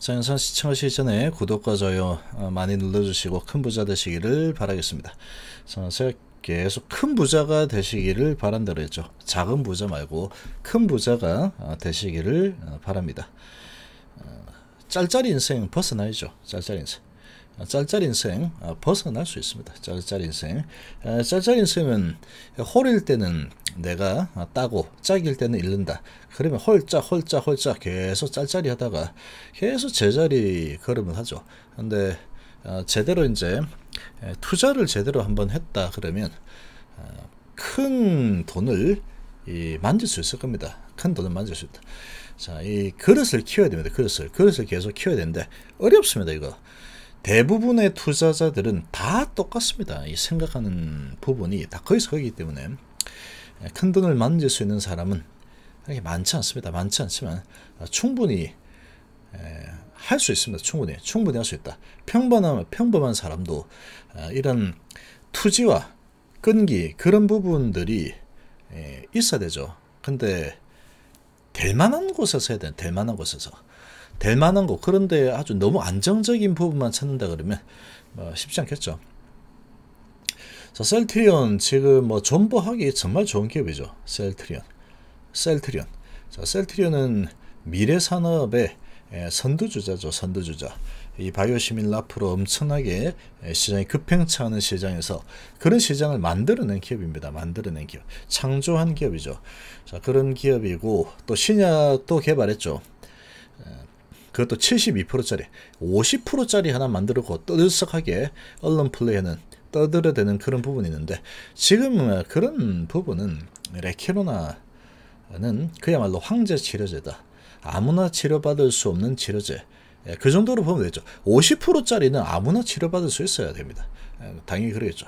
자, 영상 시청하시기 전에 구독과 좋아요 어, 많이 눌러주시고 큰 부자 되시기를 바라겠습니다. 자, 어, 제가 계속 큰 부자가 되시기를 바란다 그랬죠. 작은 부자 말고 큰 부자가 어, 되시기를 바랍니다. 짤짤이 인생 벗어나야죠. 짤짤이 인생. 아, 짤짤 인생 아, 벗어날 수 있습니다. 짤짤 인생. 아, 짤짤 인생은 홀일 때는 내가 따고 짝일 때는 잃는다. 그러면 홀짝 홀짝 홀짝 계속 짤짤이 하다가 계속 제자리 걸음을 하죠. 근데 제대로 이제 투자를 제대로 한번 했다 그러면 큰 돈을 만질 수 있을 겁니다. 큰 돈을 만질 수 있다. 자, 이 그릇을 키워야 됩니다. 그릇을. 그릇을 계속 키워야 되는데 어렵습니다, 이거. 대부분의 투자자들은 다 똑같습니다. 이 생각하는 부분이 다 거기서 거기 때문에 예, 큰 돈을 만질 수 있는 사람은 많지 않습니다. 많지 않지만 어, 충분히 예, 할수 있습니다. 충분히 충분히 할 수 있다. 평범한 평범한 사람도 어, 이런 투지와 끈기 그런 부분들이 예, 있어야 되죠. 근데 될 만한 곳에서 해야 돼. 될 만한 곳에서. 될 만한 거 그런데 아주 너무 안정적인 부분만 찾는다 그러면 어, 쉽지 않겠죠. 자, 셀트리온 지금 뭐 존버하기 정말 좋은 기업이죠. 셀트리온, 셀트리온. 자, 셀트리온은 미래 산업의 선두주자죠. 선두주자. 이 바이오 시밀라 앞로 엄청나게 시장이 급팽창하는 시장에서 그런 시장을 만들어낸 기업입니다. 만들어낸 기업. 창조한 기업이죠. 자, 그런 기업이고 또 신약도 개발했죠. 그것도 72%짜리 50%짜리 하나 만들고 떠들썩하게 언론 플레이는 떠들어야되는 그런 부분이 있는데 지금 어, 그런 부분은 레케로나는 그야말로 황제 치료제다. 아무나 치료받을 수 없는 치료제. 예, 그 정도로 보면 되죠. 50%짜리는 아무나 치료받을 수 있어야 됩니다. 예, 당연히 그러겠죠.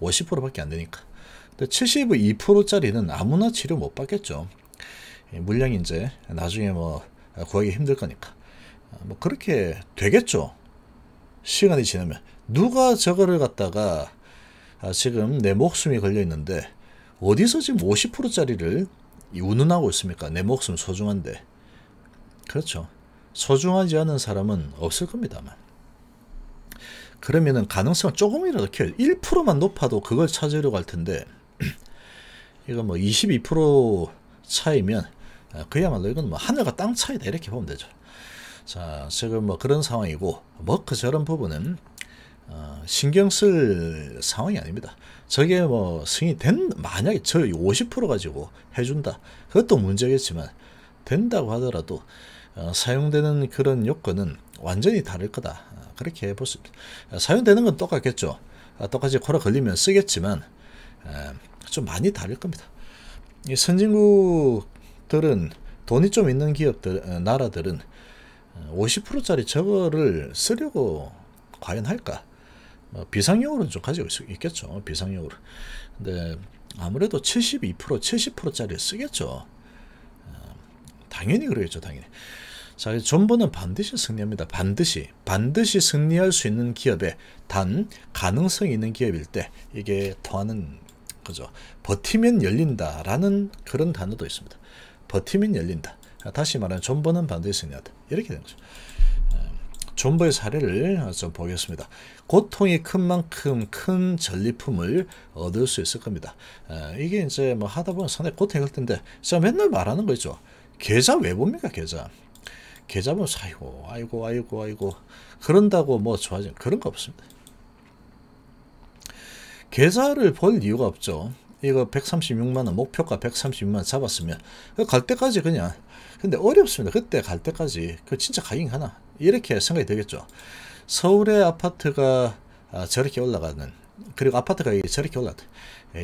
50%밖에 안 되니까. 근데 72%짜리는 아무나 치료 못 받겠죠. 물량이 이제 나중에 뭐 구하기 힘들 거니까. 아, 뭐 그렇게 되겠죠. 시간이 지나면 누가 저거를 갖다가 아 지금 내 목숨이 걸려 있는데 어디서 지금 50%짜리를 운운하고 있습니까? 내 목숨 소중한데 그렇죠. 소중하지 않은 사람은 없을 겁니다만. 그러면은 가능성을 조금이라도 키워 1%만 높아도 그걸 찾으려고 할 텐데 이거 뭐 22% 차이면 아, 그야말로 이건 뭐 하늘과 땅 차이다 이렇게 보면 되죠. 자, 지금 뭐 그런 상황이고 뭐그 저런 부분은 어, 신경 쓸 상황이 아닙니다. 저게 뭐 승인 된 만약에 저 50% 가지고 해준다. 그것도 문제겠지만 된다고 하더라도 어, 사용되는 그런 요건은 완전히 다를 거다. 어, 그렇게 볼수 있습니다. 사용되는 건 똑같겠죠. 아, 똑같이 코라 걸리면 쓰겠지만 좀 많이 다를 겁니다. 이 선진국들은 돈이 좀 있는 기업들 어, 나라들은 50%짜리 저거를 쓰려고 과연 할까? 뭐 비상용으로는 좀 가지고 있겠죠. 비상용으로. 근데 아무래도 72%, 70%짜리 쓰겠죠. 어, 당연히 그러겠죠. 당연히. 자, 존버는 반드시 승리합니다. 반드시, 반드시 승리할 수 있는 기업에 단 가능성이 있는 기업일 때 이게 통하는 거죠. 버티면 열린다라는 그런 단어도 있습니다. 버티면 열린다. 아, 다시 말하면 존버는 반드시 있어야 돼. 이렇게 되는 거죠. 아, 존버의 사례를 좀 보겠습니다. 고통이 큰 만큼 큰 전리품을 얻을 수 있을 겁니다. 아, 이게 이제 뭐 하다 보면 상당히 고통이 클 텐데 제가 맨날 말하는 거 있죠. 계좌 왜 봅니까 계좌. 계좌 보면 아이고 아이고 아이고 아이고 그런다고 뭐 좋아지는 그런 거 없습니다. 계좌를 볼 이유가 없죠. 이거 136만원 목표가 136만원 잡았으면 갈 때까지 그냥 근데 어렵습니다. 그때 갈 때까지 그 진짜 가격하나 이렇게 생각이 되겠죠. 서울의 아파트가 아, 저렇게 올라가는 그리고 아파트 가 저렇게 올랐다.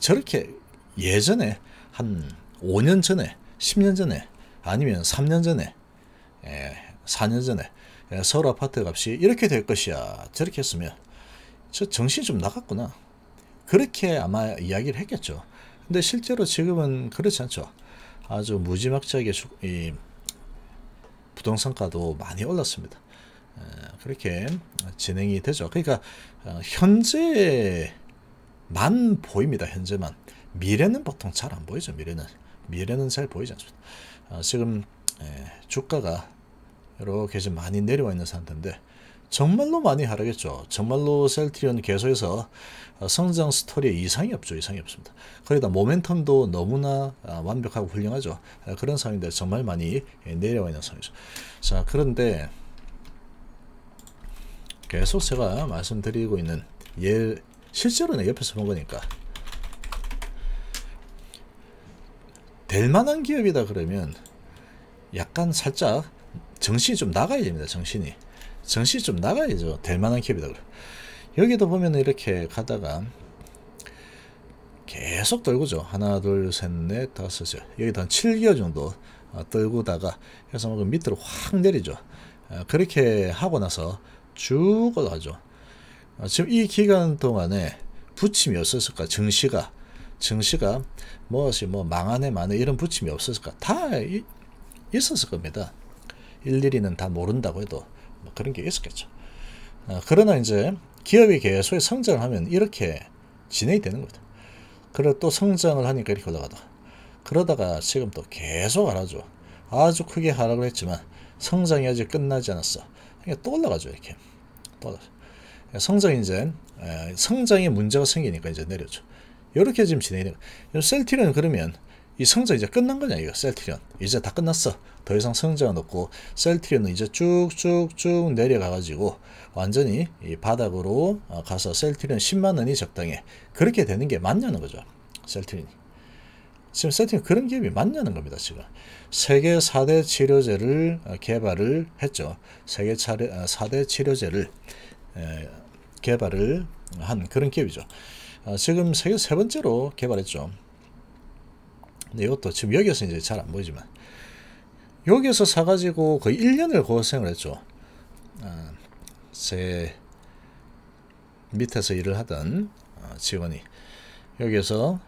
저렇게 예전에 한 5년 전에 10년 전에 아니면 3년 전에 에, 4년 전에 에, 서울 아파트 값이 이렇게 될 것이야 저렇게 했으면 저 정신 이좀 나갔구나 그렇게 아마 이야기를 했겠죠 근데 실제로 지금은 그렇지 않죠 아주 무지막지하게 이 부동산가도 많이 올랐습니다. 어, 그렇게 진행이 되죠. 그러니까 어, 현재만 보입니다. 현재만. 미래는 보통 잘 안 보이죠. 미래는. 미래는 잘 보이지 않습니다. 어, 지금 주가가 이렇게 좀 많이 내려와 있는 상태인데 정말로 많이 하락했죠. 정말로 셀트리온 계속해서 어, 성장 스토리에 이상이 없죠. 이상이 없습니다. 거기다 모멘텀도 너무나 아, 완벽하고 훌륭하죠. 아, 그런 상황인데 정말 많이 예, 내려와 있는 상황이죠. 자 그런데 계속 제가 말씀드리고 있는 예 실제로는 옆에서 본 거니까 될 만한 기업이다 그러면 약간 살짝 정신이 좀 나가야 됩니다. 정신이. 정신이 좀 나가야죠. 될 만한 캡이다. 그래. 여기도 보면 이렇게 가다가 계속 떨구죠. 하나, 둘, 셋, 넷, 다섯, 여 여기다 한 7개월 정도 어, 떨구다가 해서 뭐 그 밑으로 확 내리죠. 어, 그렇게 하고 나서 죽어가죠 어, 지금 이 기간 동안에 부침이 없었을까? 증시가 증시가 무엇이 뭐 망하네 마네 이런 부침이 없었을까? 다 있었을 겁니다. 일일이는 다 모른다고 해도 뭐 그런 게 있었겠죠. 아, 그러나 이제 기업이 계속 성장을 하면 이렇게 진행이 되는 거죠. 그리고 또 성장을 하니까 이렇게 올라가다. 그러다가 지금 또 계속 하락죠. 아주 크게 하락을 했지만 성장이 아직 끝나지 않았어. 그러니까 또 올라가죠 이렇게. 또 올라가죠. 예, 성장 이제 예, 성장에 문제가 생기니까 이제 내려죠. 이렇게 지금 진행이 되고 셀티는 그러면 이 성장 이제 끝난 거냐 이거 셀트리온 이제 다 끝났어 더 이상 성장은 없고 셀트리온은 이제 쭉쭉쭉 내려가 가지고 완전히 이 바닥으로 어, 가서 셀트리온 10만 원이 적당해 그렇게 되는 게 맞냐는 거죠 셀트리온이 지금 셀트리온 그런 기업이 맞냐는 겁니다 지금 세계 4대 치료제를 어, 개발을 했죠 세계 4대 어, 치료제를 개발을 한 그런 기업이죠 지금 세계 세 번째로 개발했죠 근데 이것도 지금 여기서 에 이제 잘 안 보이지만 여기서 에 사가지고 거의 1년을 고생을 했죠. 어, 제 밑에서 일을 하던 어, 직원이 여기서 에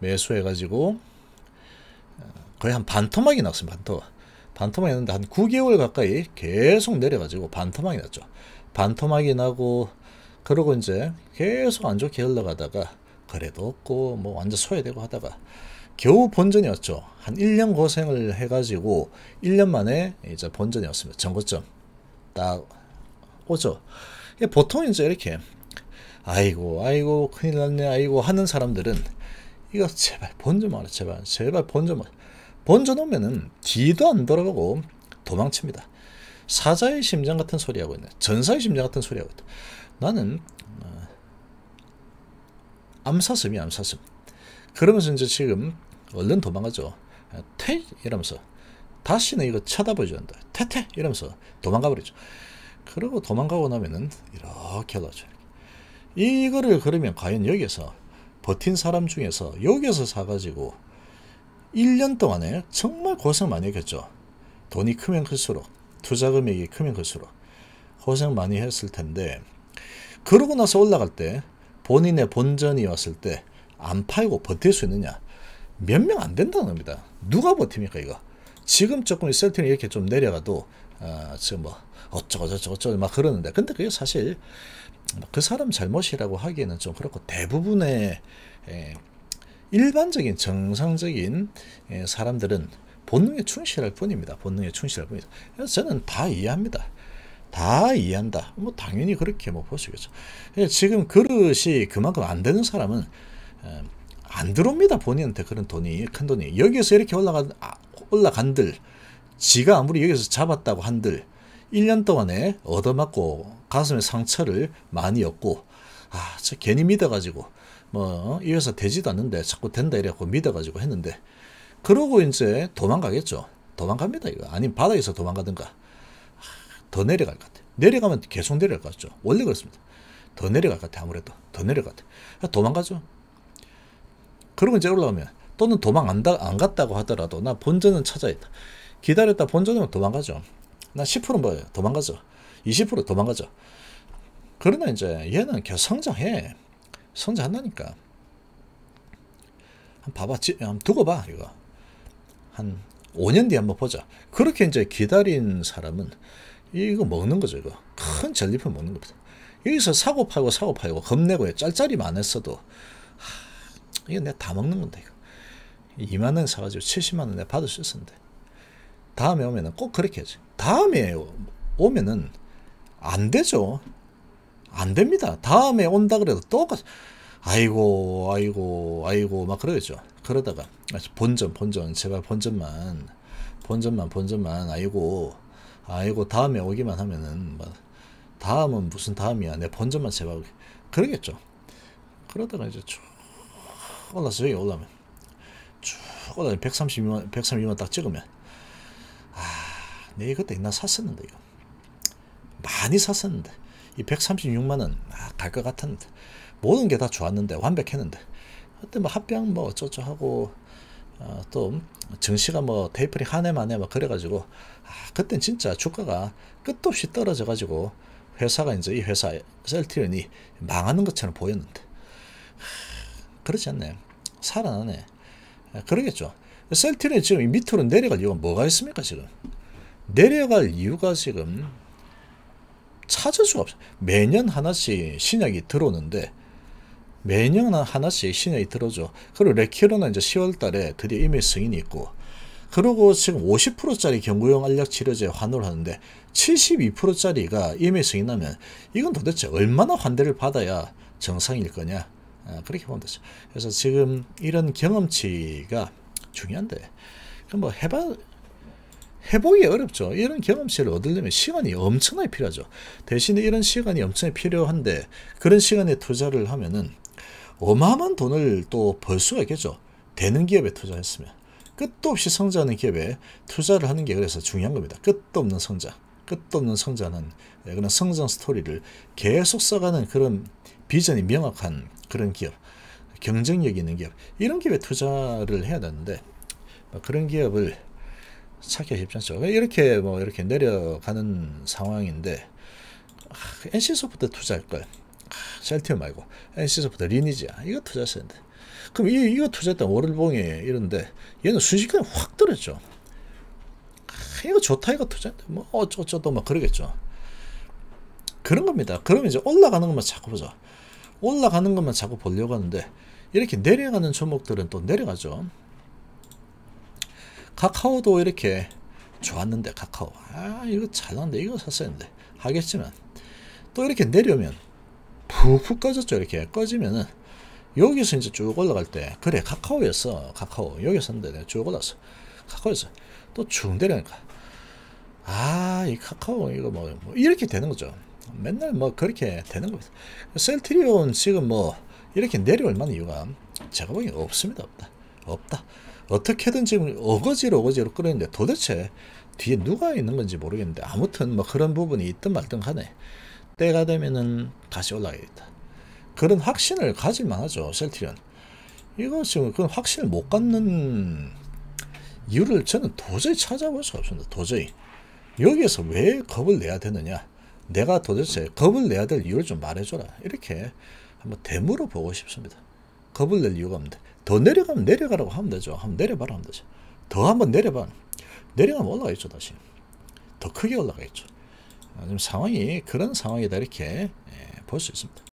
매수해가지고 어, 거의 한 반토막이 났습니다. 반토막. 반토막이 났는데 한 9개월 가까이 계속 내려가지고 반토막이 났죠. 반토막이 나고 그러고 이제 계속 안 좋게 흘러가다가 거래도 없고 뭐 완전 소외되고 하다가 겨우 본전이었죠. 한 1년 고생을 해가지고 1년 만에 이제 본전이었습니다. 전거점딱 오죠. 보통 이제 이렇게 아이고 아이고 큰일 났네 아이고 하는 사람들은 이거 제발 본전 말아 제발 제발 본전 말아 본전 오면은 뒤도 안 돌아가고 도망칩니다. 사자의 심장 같은 소리 하고 있네. 전사의 심장 같은 소리 하고 있다. 나는 어, 암사슴이 암사슴. 그러면서 이제 지금 얼른 도망가죠. 아, 퇴! 이러면서 다시는 이거 쳐다보지 않는다. 퇴퇴! 이러면서 도망가 버리죠. 그러고 도망가고 나면은 이렇게 올죠 이거를 그러면 과연 여기에서 버틴 사람 중에서 여기에서 사가지고 1년 동안에 정말 고생 많이 했겠죠. 돈이 크면 클수록 투자 금액이 크면 클수록 고생 많이 했을 텐데 그러고 나서 올라갈 때 본인의 본전이 왔을 때 안 팔고 버틸 수 있느냐 몇명안 된다는 겁니다. 누가 버팁니까 이거? 지금 조금 셀트는 이렇게 좀 내려가도 어, 지금 뭐 어쩌고 저쩌고 저쩌고 막 그러는데 근데 그게 사실 뭐 그 사람 잘못이라고 하기에는 좀 그렇고 대부분의 에, 예, 일반적인 정상적인 에, 예, 사람들은 본능에 충실할 뿐입니다. 본능에 충실할 뿐입니다 그래서 저는 다 이해합니다. 다 이해한다. 뭐 당연히 그렇게 뭐 볼 수있겠죠 예, 지금 그릇이 그만큼 안 되는 사람은 에, 음, 안 들어옵니다. 본인한테 그런 돈이 큰 돈이 여기에서 이렇게 아, 올라간 아, 올라간들 지가 아무리 여기서 잡았다고 한들 1년 동안에 얻어맞고 가슴에 상처를 많이 얻고 아, 저 괜히 믿어가지고 뭐이 회사 되지도 않는데 자꾸 된다 이래갖고 믿어가지고 했는데 그러고 이제 도망가겠죠. 도망갑니다 이거. 아니면 바닥에서 도망가든가 아, 더 내려갈 것 같아. 내려가면 계속 내려갈 것 같죠. 원래 그렇습니다. 더 내려갈 것 같아 아무래도 더 내려갈 것 같아. 아, 도망가죠. 그러고 이제 올라오면 또는 도망 안, 다, 안 갔다고 하더라도 나 본전은 찾아 있다. 기다렸다 본전이면 도망가죠. 나 10% 뭐예요? 도망가죠. 20% 도망가죠. 그러나 이제 얘는 계속 성장해. 성장한다니까. 한 봐봐. 지, 한 두고 봐. 이거. 한 5년 뒤에 한번 보자. 그렇게 이제 기다린 사람은 이거 먹는 거죠. 이거. 큰 전리품 먹는 겁니다. 여기서 사고 팔고 사고 팔고 겁내고 짤짤이만 했어도 하, 이거 내가 다 먹는 건데 이거. 2만 원 사가지고 70만 원 내가 받을 수 있었는데 다음에 오면은 꼭 그렇게 해야지 다음에 오면은 안 되죠 안 됩니다 다음에 온다 그래도 똑같 아이고 아이고 아이고 막 그러겠죠 그러다가 본전 본전 제발 본전만 본전만 본전만 아이고 아이고 다음에 오기만 하면은 막 뭐, 다음은 무슨 다음이야 내 본전만 제발 그러겠죠 그러다가 이제 쭉 올라서 여기 올라오면 쭉올라오 132만 132만 딱 찍으면 아 내가 그때 옛날 샀었는데 이거 많이 샀었는데 이 136만원 아, 갈것 같았는데 모든 게 다 좋았는데 완벽했는데 그때 뭐 합병 뭐어쩌고 하고 어, 또 증시가 뭐 테이프링 한해 만에 막 그래가지고 아, 그땐 진짜 주가가 끝도 없이 떨어져가지고 회사가 이제 이 회사 셀티언이 망하는 것처럼 보였는데 하, 그렇지 않나요? 살아나네. 아, 그러겠죠. 셀틴이 지금 밑으로 내려갈 이유가 뭐가 있습니까, 지금? 내려갈 이유가 지금 찾을 수가 없어요. 매년 하나씩 신약이 들어오는데 매년 하나씩 신약이 들어오죠. 그리고 레키로는 이제 10월 달에 드디어 임의 승인이 있고 그리고 지금 50%짜리 경구용 알약 치료제 환호를 하는데 72%짜리가 임의 승인하면 이건 도대체 얼마나 환대를 받아야 정상일 거냐. 아, 그렇게 보면 되죠. 그래서 지금 이런 경험치가 중요한데 뭐 해봐 해보기 어렵죠. 이런 경험치를 얻으려면 시간이 엄청나게 필요하죠. 대신에 이런 시간이 엄청나게 필요한데 그런 시간에 투자를 하면은 어마어마한 돈을 또 벌 수가 있겠죠. 되는 기업에 투자했으면. 끝도 없이 성장하는 기업에 투자를 하는 게 그래서 중요한 겁니다. 끝도 없는 성장. 끝없는 성장은 예, 그런 성장 스토리를 계속 써가는 그런 비전이 명확한 그런 기업, 경쟁력 있는 기업 이런 기업에 투자를 해야 되는데 뭐 그런 기업을 찾기가 쉽지 않죠. 그러니까 이렇게 뭐 이렇게 내려가는 상황인데 아, NC소프트 투자할 걸. 아, 셀티움 말고 NC소프트 리니지야. 이거 투자했는데. 그럼 이, 이거 투자했던 월을봉이 이런데 얘는 순식간에 확떨어죠 아, 이거 좋다 이거 투자인데 뭐 어쩌고저쩌고 막 그러겠죠 그런 겁니다 그러면 이제 올라가는 것만 자꾸 보죠 올라가는 것만 자꾸 보려고 하는데 이렇게 내려가는 종목들은 또 내려가죠 카카오도 이렇게 좋았는데 카카오 아 이거 잘났는데 이거 샀어야 했는데 하겠지만 또 이렇게 내려면 오 푹푹 꺼졌죠 이렇게 꺼지면은 여기서 이제 쭉 올라갈 때 그래 카카오였어 카카오 여기서 샀 는데 쭉 올라서 카카오였어 또쭉 내려니까 아, 이 카카오 이거 뭐, 뭐 이렇게 되는 거죠. 맨날 뭐 그렇게 되는 거예요. 셀트리온 지금 뭐 이렇게 내려올 만한 이유가 제가 보기엔 없습니다. 없다. 없다. 어떻게든 지금 뭐 어거지로 어거지로 끌었는데 도대체 뒤에 누가 있는 건지 모르겠는데 아무튼 뭐 그런 부분이 있든 말든 간에 때가 되면은 다시 올라가겠다. 그런 확신을 가질 만하죠. 셀트리온. 이거 지금 그런 확신을 못 갖는 이유를 저는 도저히 찾아볼 수가 없습니다. 도저히. 여기에서 왜 겁을 내야 되느냐? 내가 도대체 겁을 내야 될 이유를 좀 말해줘라. 이렇게 한번 대물어 보고 싶습니다. 겁을 낼 이유가 없는데 더 내려가면 내려가라고 하면 되죠. 한번 내려봐라 하면 되죠. 더 한번 내려봐. 내려가면 올라가겠죠 다시. 더 크게 올라가겠죠. 아, 지금 상황이 그런 상황이다 이렇게 예, 볼수 있습니다.